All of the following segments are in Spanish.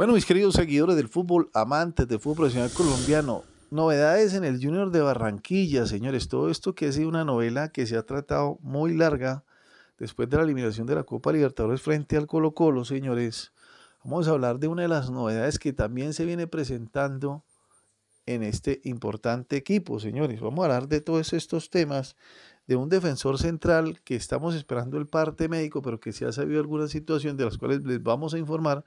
Bueno, mis queridos seguidores del fútbol, amantes del fútbol profesional colombiano, novedades en el Junior de Barranquilla, señores. Todo esto que ha sido una novela que se ha tratado muy larga después de la eliminación de la Copa Libertadores frente al Colo Colo, señores. Vamos a hablar de una de las novedades que también se viene presentando en este importante equipo, señores. Vamos a hablar de todos estos temas, de un defensor central que estamos esperando el parte médico, pero que se ha sabido alguna situación de las cuales les vamos a informar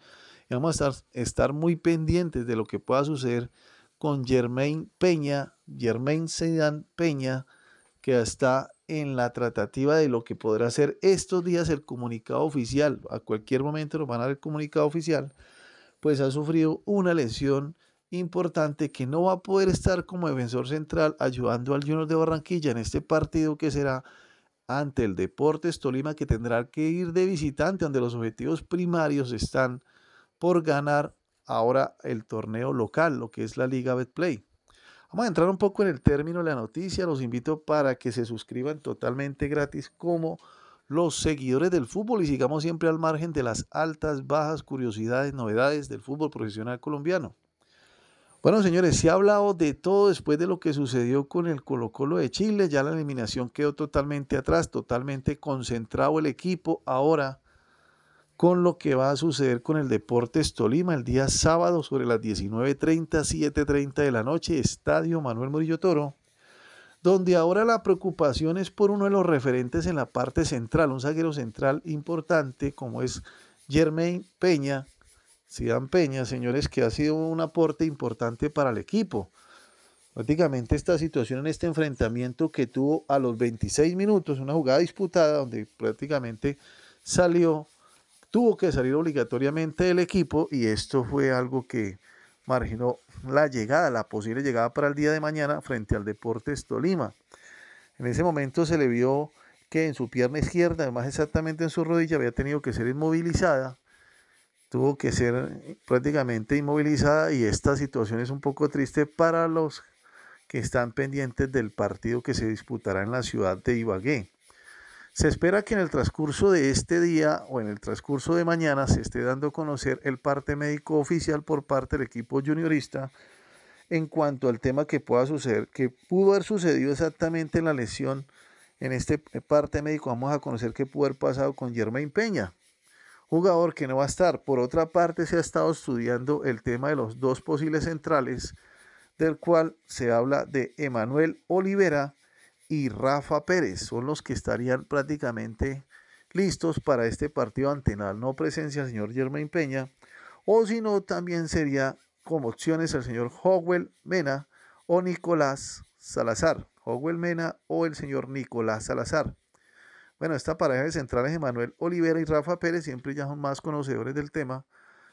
vamos a estar, estar muy pendientes de lo que pueda suceder con Germain Peña, Germain Sedán Peña, que está en la tratativa de lo que podrá ser estos días el comunicado oficial. A cualquier momento nos van a dar el comunicado oficial. Pues ha sufrido una lesión importante que no va a poder estar como defensor central ayudando al Junior de Barranquilla en este partido que será ante el Deportes Tolima que tendrá que ir de visitante donde los objetivos primarios están por ganar ahora el torneo local, lo que es la Liga Betplay. Vamos a entrar un poco en el término de la noticia. Los invito para que se suscriban totalmente gratis como los seguidores del fútbol y sigamos siempre al margen de las altas, bajas, curiosidades, novedades del fútbol profesional colombiano. Bueno, señores, se ha hablado de todo después de lo que sucedió con el Colo Colo de Chile. Ya la eliminación quedó totalmente atrás, totalmente concentrado el equipo. Ahora con lo que va a suceder con el Deportes Tolima el día sábado sobre las 19.30, 7.30 de la noche, Estadio Manuel Murillo Toro, donde ahora la preocupación es por uno de los referentes en la parte central, un zaguero central importante como es Germain Peña, Sidán Peña, señores, que ha sido un aporte importante para el equipo. Prácticamente esta situación en este enfrentamiento que tuvo a los 26 minutos, una jugada disputada donde prácticamente salió tuvo que salir obligatoriamente del equipo y esto fue algo que marginó la llegada, la posible llegada para el día de mañana frente al Deportes Tolima. En ese momento se le vio que en su pierna izquierda, más exactamente en su rodilla, había tenido que ser inmovilizada, tuvo que ser prácticamente inmovilizada y esta situación es un poco triste para los que están pendientes del partido que se disputará en la ciudad de Ibagué. Se espera que en el transcurso de este día o en el transcurso de mañana se esté dando a conocer el parte médico oficial por parte del equipo juniorista en cuanto al tema que pueda suceder, que pudo haber sucedido exactamente la lesión. En este parte médico vamos a conocer qué pudo haber pasado con Germain Peña, jugador que no va a estar. Por otra parte, se ha estado estudiando el tema de los dos posibles centrales, del cual se habla de Emanuel Olivera y Rafa Pérez son los que estarían prácticamente listos para este partido antenal no presencia señor Germain Peña, o si no, también sería como opciones el señor Howell Mena o Nicolás Salazar. Howell Mena o el señor Nicolás Salazar. Bueno, esta pareja de centrales, Emanuel Olivera y Rafa Pérez, siempre ya son más conocedores del tema,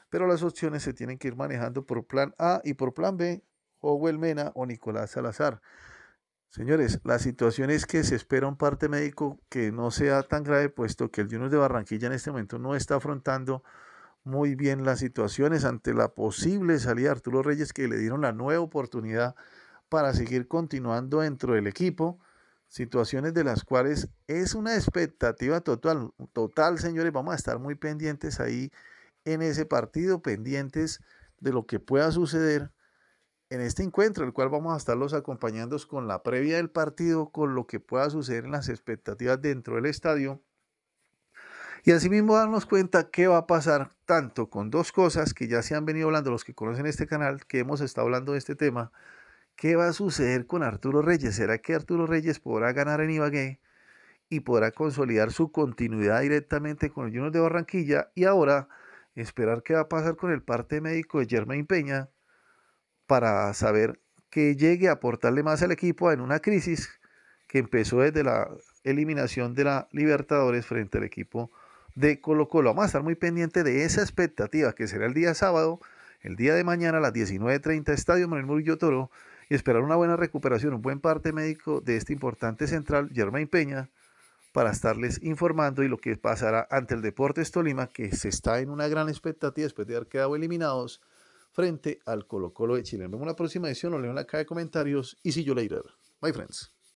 pero las opciones se tienen que ir manejando por plan A y por plan B, Howell Mena o Nicolás Salazar. Señores, la situación es que se espera un parte médico que no sea tan grave, puesto que el Junior de Barranquilla en este momento no está afrontando muy bien las situaciones ante la posible salida de Arturo Reyes, que le dieron la nueva oportunidad para seguir continuando dentro del equipo. Situaciones de las cuales es una expectativa total, total, señores. Vamos a estar muy pendientes ahí en ese partido, pendientes de lo que pueda suceder en este encuentro, el cual vamos a estarlos acompañando con la previa del partido, con lo que pueda suceder en las expectativas dentro del estadio. Y asimismo darnos cuenta qué va a pasar tanto con dos cosas que ya se han venido hablando los que conocen este canal, que hemos estado hablando de este tema. ¿Qué va a suceder con Arturo Reyes? ¿Será que Arturo Reyes podrá ganar en Ibagué y podrá consolidar su continuidad directamente con los Junos de Barranquilla? Y ahora esperar qué va a pasar con el parte médico de Germain Peña, para saber que llegue a aportarle más al equipo en una crisis que empezó desde la eliminación de la Libertadores frente al equipo de Colo Colo. Vamos a estar muy pendiente de esa expectativa que será el día sábado, el día de mañana a las 19.30, Estadio Manuel Murillo Toro, y esperar una buena recuperación, un buen parte médico de este importante central, Germán Peña, para estarles informando y lo que pasará ante el Deportes Tolima, que se está en una gran expectativa después de haber quedado eliminados frente al Colo Colo de Chile. Nos vemos en la próxima edición, Lo leo en la caja de comentarios y si yo later. my friends.